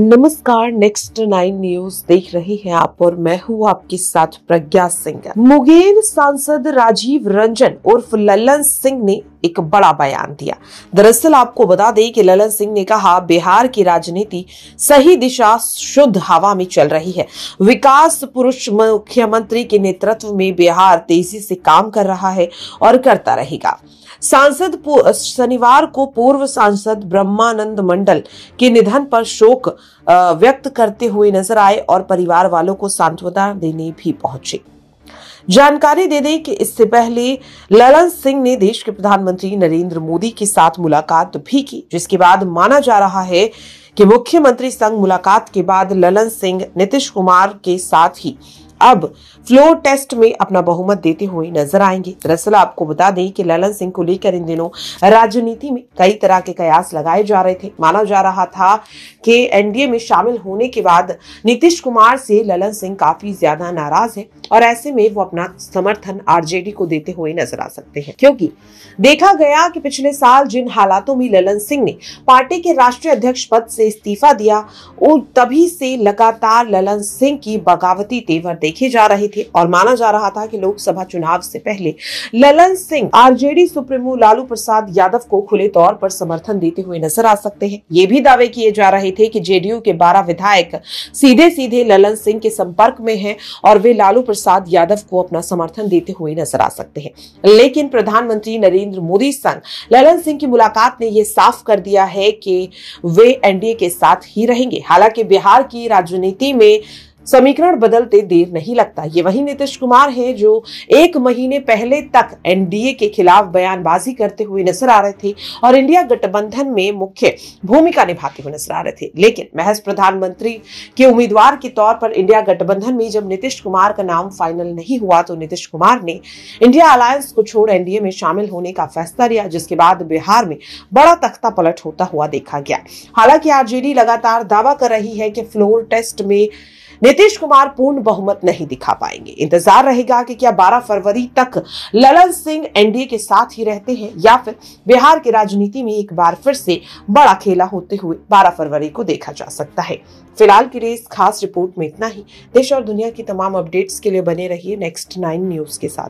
नमस्कार next nine news देख रहे हैं आप और मैं हूँ आपके साथ प्रज्ञा सिंह मुंगेर सांसद राजीव रंजन उर्फ ललन सिंह ने एक बड़ा बयान दिया दरअसल आपको बता दें कि ललन सिंह ने कहा बिहार की राजनीति सही दिशा शुद्ध हवा में चल रही है विकास पुरुष मुख्यमंत्री के नेतृत्व में बिहार तेजी से काम कर रहा है और करता रहेगा सांसद शनिवार को पूर्व सांसद ब्रह्मानंद मंडल के निधन पर शोक व्यक्त करते हुए नजर आए और परिवार वालों को सांत्वना देने भी पहुंचे जानकारी दे दें कि इससे पहले ललन सिंह ने देश के प्रधानमंत्री नरेंद्र मोदी के साथ मुलाकात भी की जिसके बाद माना जा रहा है कि मुख्यमंत्री संघ मुलाकात के बाद ललन सिंह नीतीश कुमार के साथ ही अब फ्लोर टेस्ट में अपना बहुमत देते हुए नजर आएंगे दरअसल आपको बता दें कि ललन सिंह को लेकर इन दिनों राजनीति में कई तरह के कयास लगाए जा रहे थे माना जा रहा था कि एनडीए में शामिल होने के बाद नीतीश कुमार से ललन सिंह काफी ज्यादा नाराज है और ऐसे में वो अपना समर्थन आरजेडी को देते हुए नजर आ सकते हैं क्योंकि देखा गया कि पिछले साल जिन हालातों में ललन सिंह ने पार्टी के राष्ट्रीय अध्यक्ष पद से इस्तीफा दिया तभी से लगातार ललन सिंह की बगावती तेवर देखे जा रहे थे और माना जा रहा था कि लोकसभा चुनाव से पहले ललन सिंह आरजेडी सुप्रीमो लालू प्रसाद यादव को खुले तौर पर समर्थन देते हुए नजर आ सकते हैं ये भी दावे किए जा रहे थे कि जेडीयू के बारह विधायक सीधे सीधे ललन सिंह के संपर्क में है और वे लालू प्रसाद यादव को अपना समर्थन देते हुए नजर आ सकते हैं लेकिन प्रधानमंत्री नरेंद्र मोदी संग ललन सिंह की मुलाकात ने यह साफ कर दिया है कि वे एनडीए के साथ ही रहेंगे हालांकि बिहार की राजनीति में समीकरण बदलते देर नहीं लगता ये वही नीतीश कुमार हैं जो एक महीने पहले तक एनडीए के खिलाफ बयानबाजी करते हुए नजर आ रहे थे और इंडिया गठबंधन में मुख्य भूमिका निभाते हुए नजर आ रहे थे लेकिन महज प्रधानमंत्री के उम्मीदवार के तौर पर इंडिया गठबंधन में जब नीतीश कुमार का नाम फाइनल नहीं हुआ तो नीतीश कुमार ने इंडिया अलायंस को छोड़ एनडीए में शामिल होने का फैसला लिया जिसके बाद बिहार में बड़ा तख्ता पलट होता हुआ देखा गया हालांकि आरजेडी लगातार दावा कर रही है कि फ्लोर टेस्ट में नीतीश कुमार पूर्ण बहुमत नहीं दिखा पाएंगे इंतजार रहेगा कि क्या 12 फरवरी तक ललन सिंह एनडीए के साथ ही रहते हैं या फिर बिहार की राजनीति में एक बार फिर से बड़ा खेला होते हुए बारह फरवरी को देखा जा सकता है फिलहाल के लिए इस खास रिपोर्ट में इतना ही देश और दुनिया की तमाम अपडेट्स के लिए बने रहिए नेक्स्ट नाइन न्यूज के साथ